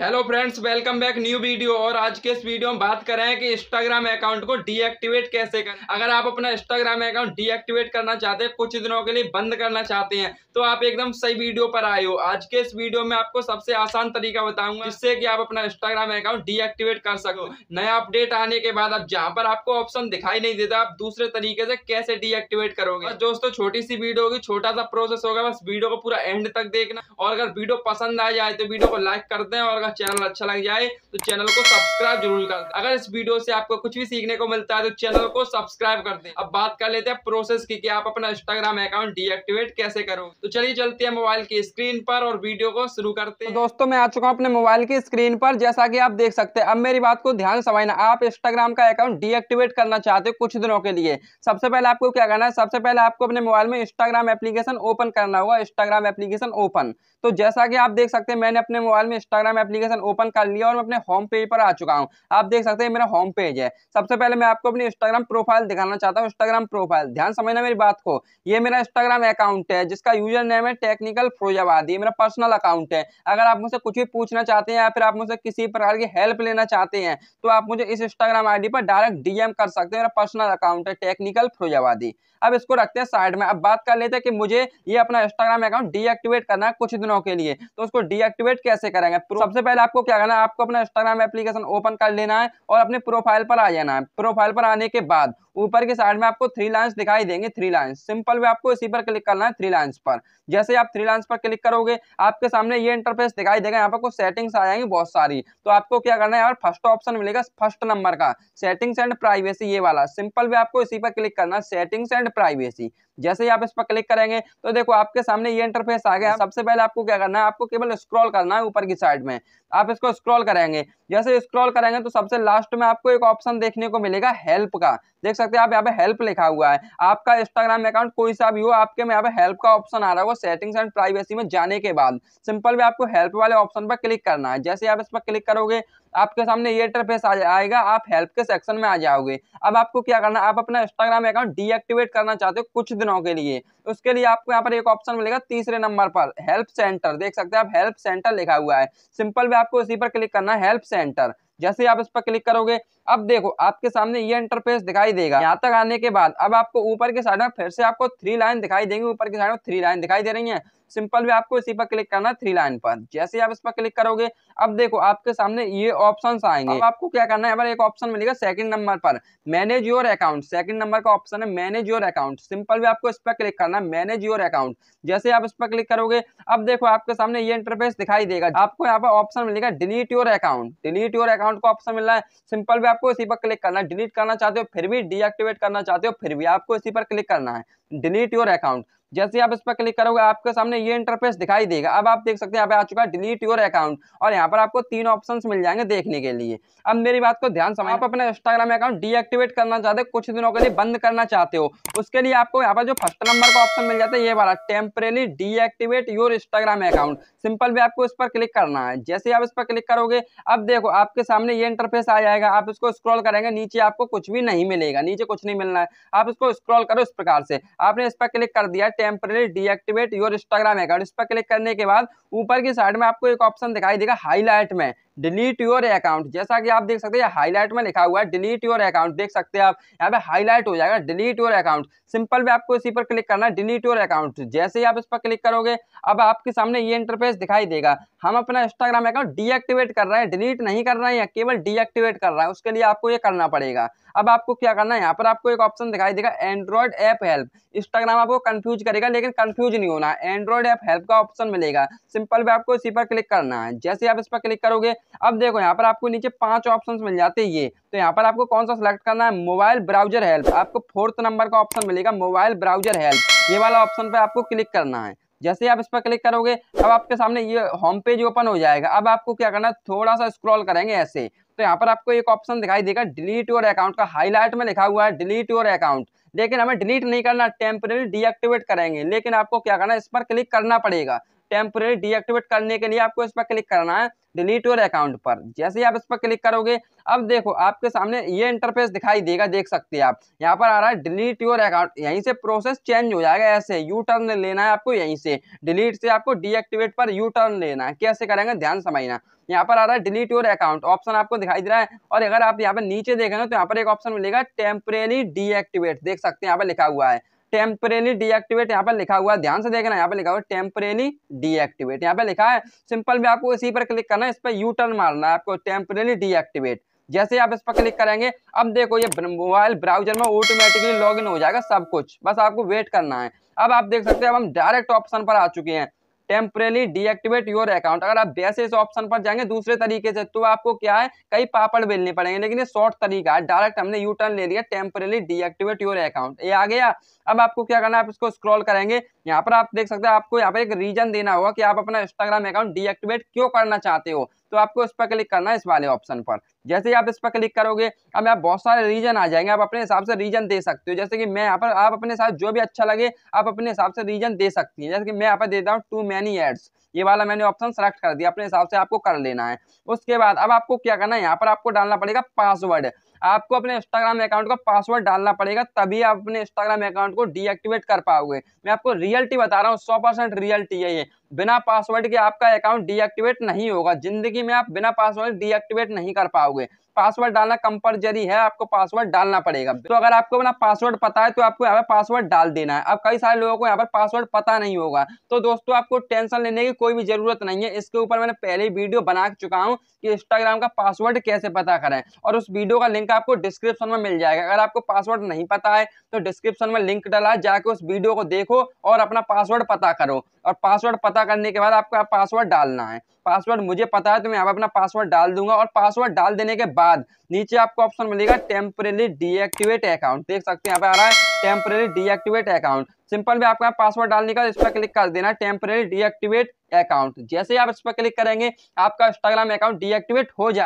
Hello friends welcome back new video और आज के इस वीडियो में बात कर रहे हैं कि इंस्टाग्राम अकाउंट को डीएक्टिवेट कैसे करें अगर आप अपना इंस्टाग्राम अकाउंट डीएक्टिवेट करना चाहते हैं कुछ दिनों के लिए बंद करना चाहते हैं तो आप एकदम सही वीडियो पर आए हो आज के इस वीडियो में आपको सबसे आसान तरीका बताऊंगा जिससे कि आप अपना इंस्टाग्राम अकाउंट डीएक्टिवेट कर सको नया अपडेट आने के बाद आप जहाँ पर आपको ऑप्शन दिखाई नहीं देता आप दूसरे तरीके से कैसे डीएक्टिवेट करोगे दोस्तों छोटी सी वीडियो होगी छोटा सा प्रोसेस होगा बस वीडियो को पूरा एंड तक देखना और अगर वीडियो पसंद आ जाए तो वीडियो को लाइक कर दे और अगर चैनल अच्छा लग जाए तो चैनल को सब्सक्राइब जरूर कर दें अगर इस वीडियो से आपको कुछ भी सीखने को मिलता है तो चैनल को सब्सक्राइब कर दे अब बात कर लेते हैं प्रोसेस की कि आप अपना इंस्टाग्राम अकाउंट डीएक्टिवेट कैसे करो तो चलिए चलते हैं मोबाइल की स्क्रीन पर और वीडियो को शुरू करते हैं तो दोस्तों मैं आ चुका हूँ अपने मोबाइल की स्क्रीन पर जैसा की आप देख सकते हैं अब मेरी बात को ध्यान समझना आप इंस्टाग्राम का अकाउंट डीएक्टिवेट करना चाहते हो कुछ दिनों के लिए सबसे पहले आपको क्या करना है सबसे पहले आपको अपने मोबाइल में इंस्टाग्राम एप्लीकेशन ओपन करना होगा इंस्टाग्राम एप्लीकेशन ओपन तो जैसा कि आप देख सकते हैं मैंने अपने मोबाइल में इंस्टाग्राम एप्लीकेशन ओपन कर लिया और मैं अपने होम पेज पर आ चुका हूँ आप देख सकते हैं मेरा होम पेज है सबसे पहले मैं आपको अपनी इंस्टाग्राम प्रोफाइल दिखाना चाहता हूँ इंस्टाग्राम प्रोफाइल ध्यान समझना मेरी बात को ये मेरा इंस्टाग्राम अकाउंट है जिसका यूजर नेम है टेक्निकल फिरोजाबाद ये मेरा पर्सनल अकाउंट है अगर आप मुझसे कुछ भी पूछना चाहते हैं या फिर आप मुझसे किसी प्रकार की हेल्प लेना चाहते हैं तो आप मुझे इस इंस्टाग्राम आई पर डायरेक्ट डीएम कर सकते हैं मेरा पर्सनल अकाउंट है टेक्निकल फिरोजाबादी अब इसको रखते हैं साइड में अब बात कर लेते हैं कि मुझे ये अपना इंस्टाग्राम अकाउंट डीएक्टिवेट करना है कुछ दिनों के लिए तो उसको डीएक्टिवेट कैसे करेंगे तो सबसे पहले आपको क्या करना है आपको अपना इंस्टाग्राम एप्लीकेशन ओपन कर लेना है और अपने प्रोफाइल पर आ जाना है प्रोफाइल पर आने के बाद ऊपर के साइड में आपको थ्री लाइन्स दिखाई देंगे थ्री लाइन्स सिंपल वे आपको इसी पर क्लिक करना है थ्री लाइन्स पर जैसे आप थ्री लाइन्स पर क्लिक करोगे आपके सामने ये इंटरफेस दिखाई देगा यहाँ पर कुछ सेटिंग्स आ जाएंगी बहुत सारी तो आपको क्या करना है यार फर्स्ट ऑप्शन मिलेगा फर्स्ट नंबर का सेटिंग्स एंड प्राइवेसी ये वाला सिंपल वे आपको इसी पर क्लिक करना है सेटिंग्स एंड प्राइवेसी जैसे ही आप इस पर क्लिक करेंगे तो देखो आपके सामने ये इंटरफेस आ गया हाँ। सबसे पहले आपको क्या करना है आपको केवल स्क्रॉल करना है ऊपर की साइड में आप इसको स्क्रॉल करेंगे जैसे स्क्रॉल करेंगे तो सबसे लास्ट में आपको एक ऑप्शन देखने को मिलेगा हेल्प का देख सकते हैं आप यहाँ पे हेल्प लिखा हुआ है आपका इंस्टाग्राम अकाउंट कोई सा भी हो आपके में यहाँ पे हेल्प का ऑप्शन आ रहा होगा सेटिंग्स एंड प्राइवेसी में जाने के बाद सिंपल में आपको हेल्प वाले ऑप्शन पर क्लिक करना है जैसे आप इस पर क्लिक करोगे आपके सामने ये इंटरफेस आ जाएगा आप हेल्प के सेक्शन में आ जाओगे अब आपको क्या करना आप अपना इंस्टाग्राम अकाउंट डीएक्टिवेट करना चाहते हो कुछ दिनों के लिए उसके लिए आपको यहाँ पर एक ऑप्शन मिलेगा तीसरे नंबर पर हेल्प सेंटर देख सकते हैं आप हेल्प सेंटर लिखा हुआ है सिंपल भी आपको इसी पर क्लिक करना है हेल्प सेंटर जैसे आप इस पर क्लिक करोगे अब देखो आपके सामने ये इंटरफेस दिखाई देगा यहाँ तक आने के बाद अब आपको ऊपर के साइड में फिर से आपको थ्री लाइन दिखाई देंगे ऊपर के साइड में थ्री लाइन दिखाई दे रही है सिंपल भी आपको इसी पर क्लिक करना है थ्री लाइन पर जैसे आप इस पर क्लिक करोगे अब देखो आपके सामने ये ऑप्शन आएंगे अब आपको क्या करना है एक ऑप्शन मिलेगा सेकंड नंबर पर manage your account second number का ऑप्शन है मैनेज योर अकाउंट सिंपल भी आपको इस पर क्लिक करना है मैनेज योर अकाउंट जैसे आप इस पर क्लिक करोगे अब देखो आपके सामने ये इंटरफेस दिखाई देगा आपको यहाँ पर ऑप्शन मिलेगा delete your account delete your account का ऑप्शन मिल रहा है सिंपल भी आपको इसी पर क्लिक करना है डिलीट करना चाहते हो फिर भी डीएक्टिवेट करना चाहते हो फिर भी आपको इसी पर क्लिक करना है डिलीट योर अकाउंट जैसे आप इस पर क्लिक करोगे आपके सामने ये इंटरफेस दिखाई देगा अब आप देख सकते हैं यहाँ पे आ चुका है डिलीट योर अकाउंट और यहाँ पर आपको तीन ऑप्शन मिल जाएंगे देखने के लिए अब मेरी बात को ध्यान समझ आप अपना इंस्टाग्राम अकाउंट डीएक्टिवेट करना चाहते हो कुछ दिनों के लिए बंद करना चाहते हो उसके लिए आपको यहाँ पर जो फर्स्ट नंबर का ऑप्शन मिल जाता है ये वाला temporarily deactivate your Instagram account simple भी आपको इस पर क्लिक करना है जैसे आप इस पर क्लिक करोगे अब देखो आपके सामने ये इंटरफेस आ जाएगा आप इसको स्क्रॉल करेंगे नीचे आपको कुछ भी नहीं मिलेगा नीचे कुछ नहीं मिलना है आप इसको स्क्रॉल करो इस प्रकार से आपने इस पर क्लिक कर दिया temporary deactivate your Instagram account इस पर क्लिक करने के बाद ऊपर की साइड में आपको एक ऑप्शन दिखाई देगा हाईलाइट में डिलीट योर अकाउंट जैसा कि आप देख सकते हैं हाईलाइट में लिखा हुआ है डिलीट योर अकाउंट देख सकते हैं आप यहाँ पे हाईलाइट हो जाएगा डिलीट योर अकाउंट सिंपल भी आपको इसी पर क्लिक करना है डिलीट योर अकाउंट जैसे ही आप इस पर क्लिक करोगे अब आपके सामने ये इंटरफेस दिखाई देगा हम अपना इंस्टाग्राम अकाउंट डीएक्टिवेट कर रहे हैं डिलीट नहीं कर रहे हैं केवल डीएक्टिवेट कर रहा है उसके लिए आपको ये करना पड़ेगा अब आपको क्या करना है यहाँ पर आपको एक ऑप्शन दिखाई देगा एंड्रॉयड ऐप हेल्प इंस्टाग्राम आपको कंफ्यूज करेगा लेकिन कंफ्यूज नहीं होना एंड्रॉयड ऐप हेल्प का ऑप्शन मिलेगा सिंपल भी आपको इसी पर क्लिक करना है जैसे आप इस पर क्लिक करोगे अब देखो यहाँ पर आपको नीचे पांच ऑप्शन मिल जाते हैं ये तो यहाँ पर आपको कौन सा सिलेक्ट करना है मोबाइल ब्राउजर हेल्प आपको फोर्थ नंबर का ऑप्शन मिलेगा मोबाइल ब्राउजर हेल्प ये वाला ऑप्शन पर आपको क्लिक करना है जैसे आप इस पर क्लिक करोगे अब आपके सामने ये होम पेज ओपन हो जाएगा अब आपको क्या करना है थोड़ा सा स्क्रॉल करेंगे ऐसे तो यहाँ पर आपको एक ऑप्शन दिखाई देगा डिलीट योर अकाउंट का हाईलाइट में लिखा हुआ है डिलीट योर अकाउंट लेकिन हमें डिलीट नहीं करना टेम्परेरी डीएक्टिवेट करेंगे लेकिन आपको क्या करना है इस पर क्लिक करना पड़ेगा टेम्परेरी डीएक्टिवेट करने के लिए आपको इस पर क्लिक करना है डिलीट योर अकाउंट पर जैसे ही आप इस पर क्लिक करोगे अब देखो आपके सामने ये इंटरफेस दिखाई देगा देख सकते हैं आप यहाँ पर आ रहा है डिलीट योर अकाउंट यहीं से प्रोसेस चेंज हो जाएगा ऐसे यू टर्न लेना है आपको यहीं से डिलीट से आपको डीएक्टिवेट पर यू टर्न लेना है कैसे करेंगे ध्यान समझना यहाँ पर आ रहा है डिलीट योर अकाउंट ऑप्शन आपको दिखाई दे रहा है और अगर आप यहाँ पर नीचे देखेंगे तो यहाँ पर एक ऑप्शन मिलेगा टेम्परेरी डीएक्टिवेट देख सकते हैं यहाँ पर लिखा हुआ है टेम्परेली डीएक्टिवेट यहाँ पर लिखा हुआ है ध्यान से देखना यहाँ पर लिखा हुआ है टेम्परेली डीएक्टिवेट यहाँ पे लिखा है सिंपल भी आपको इसी पर क्लिक करना है इस पर यू टर्न मारना है आपको टेम्परेली डीएक्टिवेट जैसे आप इस पर क्लिक करेंगे अब देखो ये मोबाइल ब्राउजर में ऑटोमेटिकली इन हो जाएगा सब कुछ बस आपको वेट करना है अब आप देख सकते हैं अब हम डायरेक्ट ऑप्शन पर आ चुके हैं टेम्परेली डीएक्टिवेट योर अकाउंट अगर आप वैसे इस ऑप्शन पर जाएंगे दूसरे तरीके से तो आपको क्या है कई पापड़ बेलने पड़ेंगे लेकिन ये शॉर्ट तरीका है डायरेक्ट हमने यू टर्न ले लिया टेम्परेली डीएक्टिवेट योर अकाउंट ये आ गया अब आपको क्या करना है आप इसको स्क्रॉल करेंगे यहाँ पर आप देख सकते हैं आपको यहाँ पर एक रीजन देना होगा कि आप अपना इंस्टाग्राम अकाउंट डीएक्टिवेट क्यों करना चाहते हो तो आपको इस पर क्लिक करना है इस वाले ऑप्शन पर जैसे ही आप इस पर क्लिक करोगे अब यहाँ बहुत सारे रीजन आ जाएंगे आप अपने हिसाब से रीजन दे सकते हो जैसे कि मैं यहाँ पर आप अपने साथ जो भी अच्छा लगे आप अपने हिसाब से रीजन दे सकती हैं जैसे कि मैं यहाँ पर देता हूँ टू मैनी एड्स ये वाला मैंने ऑप्शन सेलेक्ट कर दिया अपने हिसाब से आपको कर लेना है उसके बाद अब आपको क्या करना है यहाँ पर आपको डालना पड़ेगा पासवर्ड आपको अपने इंस्टाग्राम अकाउंट का पासवर्ड डालना पड़ेगा तभी आप अपने इंस्टाग्राम अकाउंट को डीएक्टिवेट कर पाओगे मैं आपको रियलिटी बता रहा हूँ सौ परसेंट रियलिटी है ये बिना पासवर्ड के आपका अकाउंट डीएक्टिवेट नहीं होगा जिंदगी में आप बिना पासवर्ड डीएक्टिवेट नहीं कर पाओगे पासवर्ड डालना कंपलसरी है आपको पासवर्ड डालना पड़ेगा तो अगर आपको अपना पासवर्ड पता है तो आपको यहाँ पर पासवर्ड डाल देना है अब कई सारे लोगों को यहाँ पर पासवर्ड पता नहीं होगा तो दोस्तों आपको टेंशन लेने की कोई भी जरूरत नहीं है इसके ऊपर मैंने पहले वीडियो बना चुका हूँ कि इंस्टाग्राम का पासवर्ड कैसे पता करें और उस वीडियो का लिंक आपको डिस्क्रिप्शन में मिल जाएगा अगर आपको पासवर्ड नहीं पता है तो डिस्क्रिप्शन में लिंक डाला जाके उस वीडियो को देखो और अपना पासवर्ड पता करो और पासवर्ड पता करने के बाद आपका पासवर्ड डालना है पासवर्ड मुझे पता है तो मैं आप अपना पासवर्ड डाल दूंगा और पासवर्ड डाल देने के बाद नीचे आपको ऑप्शन मिलेगा टेम्परेली डीएक्टिवेट अकाउंट देख सकते हैं यहाँ पे आ रहा है टेम्परेली डीएक्टिवेट अकाउंट सिंपल भी आपका पासवर्ड डालने का इस पर क्लिक कर देना टेम्परेली डीएक्टिवेट अकाउंट जैसे ही आप इस पर क्लिक करेंगे आपका इंस्टाग्राम अकाउंट डीएक्टिवेट हो जाए